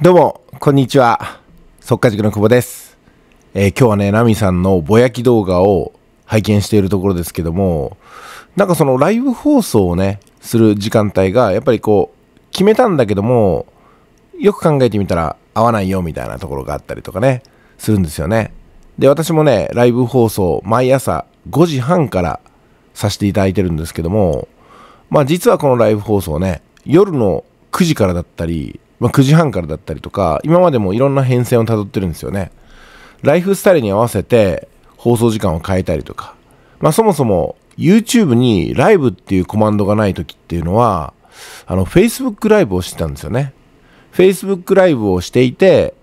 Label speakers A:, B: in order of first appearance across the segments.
A: どうも、こんにちは。速稼塾の久保です。えー、今日はね、ナミさんのぼやき動画を拝見しているところですけども、なんかそのライブ放送をね、する時間帯が、やっぱりこう、決めたんだけども、よく考えてみたら合わないよみたいなところがあったりとかね、するんですよね。で、私もね、ライブ放送、毎朝5時半からさせていただいてるんですけども、まあ実はこのライブ放送ね、夜の9時からだったり、まあ、9時半からだったりとか今までもいろんな変遷をたどってるんですよねライフスタイルに合わせて放送時間を変えたりとか、まあ、そもそも YouTube にライブっていうコマンドがない時っていうのはあの Facebook ライブをしてたんですよね Facebook ライブをしていて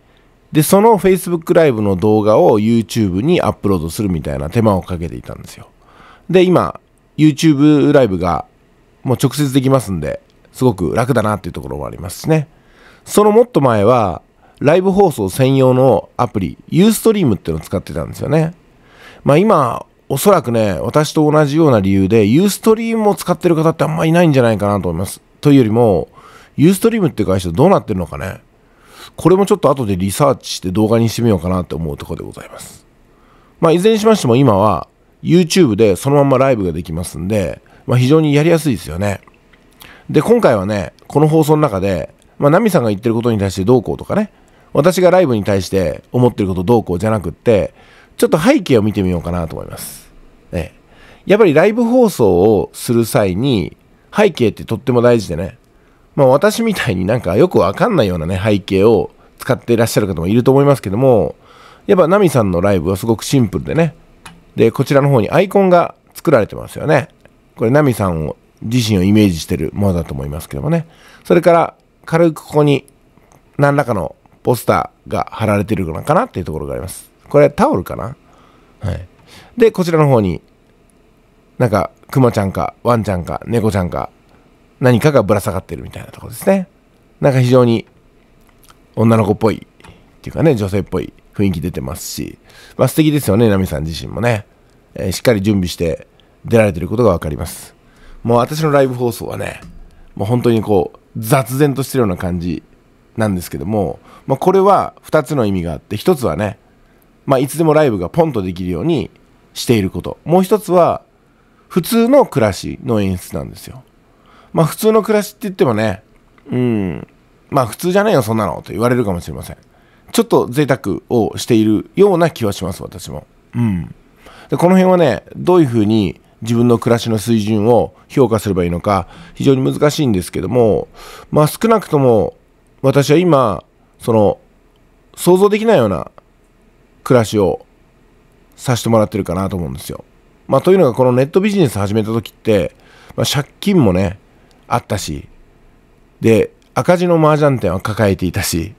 A: でその Facebook ライブの動画を YouTube にアップロードするみたいな手間をかけていたんですよで今 YouTube ライブがもう直接できますんですごく楽だなっていうところもありますしねそのもっと前は、ライブ放送専用のアプリ、ユーストリームっていうのを使ってたんですよね。まあ今、おそらくね、私と同じような理由で、ユーストリームを使ってる方ってあんまいないんじゃないかなと思います。というよりも、ユーストリームって会社どうなってるのかね。これもちょっと後でリサーチして動画にしてみようかなって思うところでございます。まあ、いずれにしましても今は YouTube でそのままライブができますんで、まあ、非常にやりやすいですよね。で、今回はね、この放送の中でまあ、ナミさんが言ってることに対してどうこうとかね、私がライブに対して思ってることどうこうじゃなくって、ちょっと背景を見てみようかなと思います。ね、やっぱりライブ放送をする際に、背景ってとっても大事でね、まあ、私みたいになんかよくわかんないようなね、背景を使っていらっしゃる方もいると思いますけども、やっぱナミさんのライブはすごくシンプルでね、で、こちらの方にアイコンが作られてますよね。これナミさんを自身をイメージしてるものだと思いますけどもね。それから軽くここに何らかのポスターが貼られてるのかなっていうところがあります。これタオルかなはい。で、こちらの方に、なんか、クマちゃんか、ワンちゃんか、猫ちゃんか、何かがぶら下がってるみたいなところですね。なんか非常に女の子っぽいっていうかね、女性っぽい雰囲気出てますし、まあ素敵ですよね、ナミさん自身もね。えー、しっかり準備して出られてることが分かります。もう私のライブ放送はね、もう本当にこう、雑然としてるような感じなんですけども、まあ、これは2つの意味があって1つはね、まあ、いつでもライブがポンとできるようにしていることもう1つは普通の暮らしの演出なんですよ。まあ普通の暮らしって言ってもね、うん、まあ普通じゃないよそんなのと言われるかもしれません。ちょっと贅沢をしているような気はします私も。うん。でこの辺はねどういうふうに自分の暮らしの水準を評価すればいいのか非常に難しいんですけどもまあ少なくとも私は今その想像できないような暮らしをさせてもらってるかなと思うんですよ。まあ、というのがこのネットビジネス始めた時って、まあ、借金もねあったしで赤字の麻雀店は抱えていたし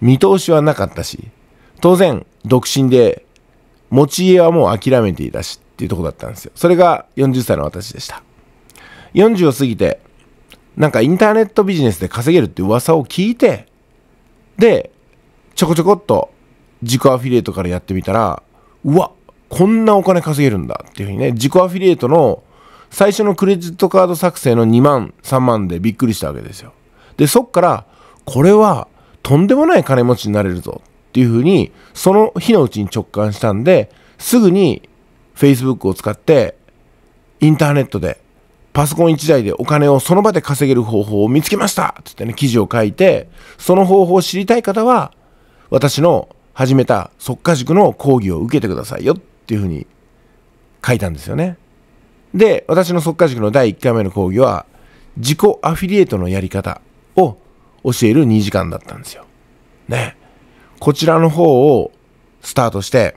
A: 見通しはなかったし当然独身で持ち家はもう諦めていたしっていうとこだったんですよ。それが40歳の私でした。40を過ぎて、なんかインターネットビジネスで稼げるって噂を聞いて、で、ちょこちょこっと自己アフィリエイトからやってみたら、うわ、こんなお金稼げるんだっていうふうにね、自己アフィリエイトの最初のクレジットカード作成の2万、3万でびっくりしたわけですよ。で、そっから、これはとんでもない金持ちになれるぞっていうふうに、その日のうちに直感したんで、すぐに Facebook を使って、インターネットで、パソコン1台でお金をその場で稼げる方法を見つけましたつってね、記事を書いて、その方法を知りたい方は、私の始めた即家塾の講義を受けてくださいよっていうふうに書いたんですよね。で、私の即家塾の第1回目の講義は、自己アフィリエイトのやり方を教える2時間だったんですよ。ね。こちらの方をスタートして、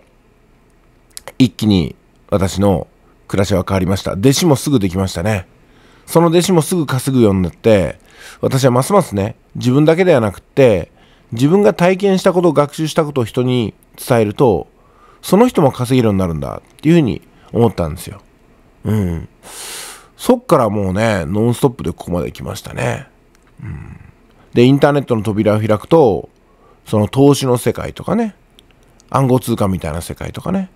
A: 一気に私の暮らしは変わりました。弟子もすぐできましたね。その弟子もすぐ稼ぐようになって、私はますますね、自分だけではなくて、自分が体験したこと、を学習したことを人に伝えると、その人も稼げるようになるんだっていうふうに思ったんですよ。うん。そっからもうね、ノンストップでここまで来ましたね。うん。で、インターネットの扉を開くと、その投資の世界とかね、暗号通貨みたいな世界とかね、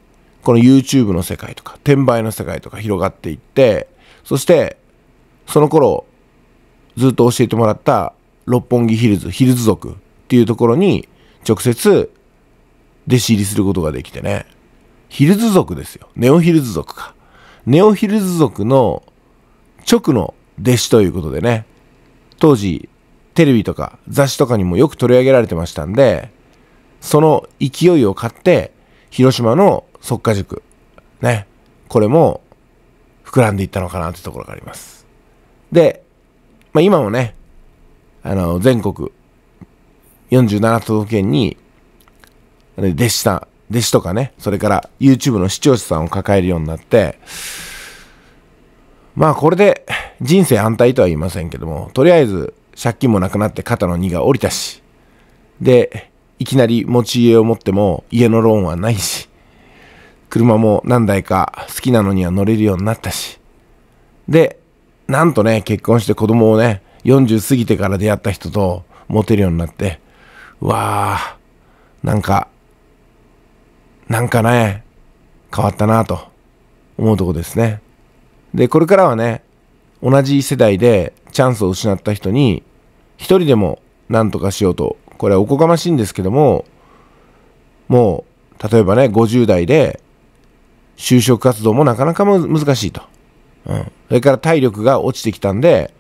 A: この YouTube の世界とか、転売の世界とか広がっていって、そして、その頃、ずっと教えてもらった六本木ヒルズ、ヒルズ族っていうところに直接弟子入りすることができてね。ヒルズ族ですよ。ネオヒルズ族か。ネオヒルズ族の直の弟子ということでね。当時、テレビとか雑誌とかにもよく取り上げられてましたんで、その勢いを買って、広島の即果塾。ね。これも、膨らんでいったのかなというところがあります。で、まあ、今もね、あの、全国、47都道府県に、弟子さん、弟子とかね、それから YouTube の視聴者さんを抱えるようになって、まあこれで人生反対とは言いませんけども、とりあえず借金もなくなって肩の荷が下りたし、で、いきなり持ち家を持っても家のローンはないし、車も何台か好きなのには乗れるようになったし。で、なんとね、結婚して子供をね、40過ぎてから出会った人とモテるようになって、うわあ、なんか、なんかね、変わったなと思うとこですね。で、これからはね、同じ世代でチャンスを失った人に、一人でも何とかしようと、これはおこがましいんですけども、もう、例えばね、50代で就職活動もなかなか難しいと。うん。それから体力が落ちてきたんで、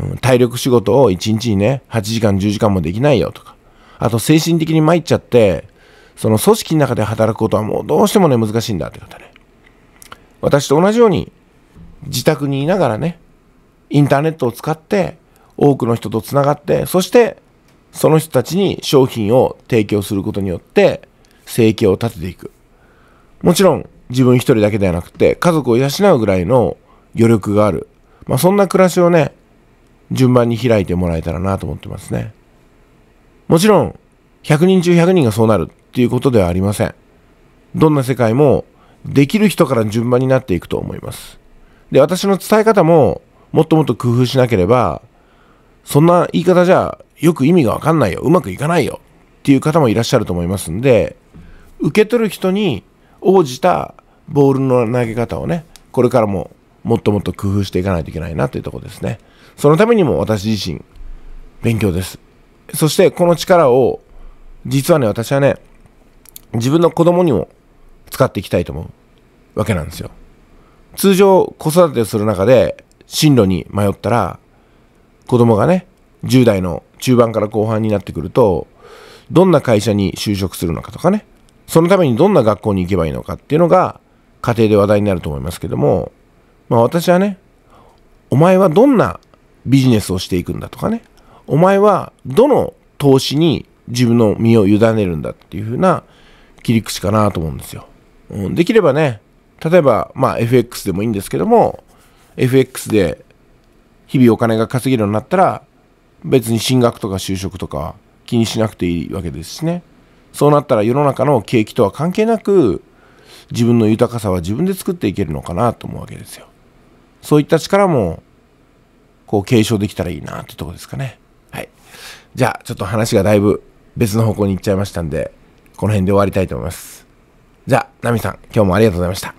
A: うん、体力仕事を1日にね、8時間、10時間もできないよとか。あと精神的に参っちゃって、その組織の中で働くことはもうどうしてもね、難しいんだって方ね。私と同じように、自宅にいながらね、インターネットを使って、多くの人とつながって、そして、その人たちに商品を提供することによって、生計を立てていく。もちろん、自分一人だけではなくて、家族を養うぐらいの余力がある。まあ、そんな暮らしをね、順番に開いてもらえたらなと思ってますね。もちろん、100人中100人がそうなるっていうことではありません。どんな世界も、できる人から順番になっていくと思います。で、私の伝え方も、もっともっと工夫しなければ、そんな言い方じゃ、よく意味がわかんないよ、うまくいかないよ、っていう方もいらっしゃると思いますんで、受け取る人に応じたボールの投げ方をね、これからももっともっと工夫していかないといけないなというところですね。そのためにも私自身、勉強です。そしてこの力を、実はね、私はね、自分の子供にも使っていきたいと思うわけなんですよ。通常子育てする中で進路に迷ったら、子供がね、10代の中盤から後半になってくると、どんな会社に就職するのかとかね、そのためにどんな学校に行けばいいのかっていうのが、家庭で話題になると思いますけども、まあ、私はねお前はどんなビジネスをしていくんだとかねお前はどの投資に自分の身を委ねるんだっていう風な切り口かなと思うんですよ、うん、できればね例えば、まあ、FX でもいいんですけども FX で日々お金が稼げるようになったら別に進学とか就職とか気にしなくていいわけですしねそうなったら世の中の景気とは関係なく自分の豊かさは自分で作っていけるのかなと思うわけですよ。そういった力も、こう継承できたらいいなってとこですかね。はい。じゃあ、ちょっと話がだいぶ別の方向に行っちゃいましたんで、この辺で終わりたいと思います。じゃあ、ナミさん、今日もありがとうございました。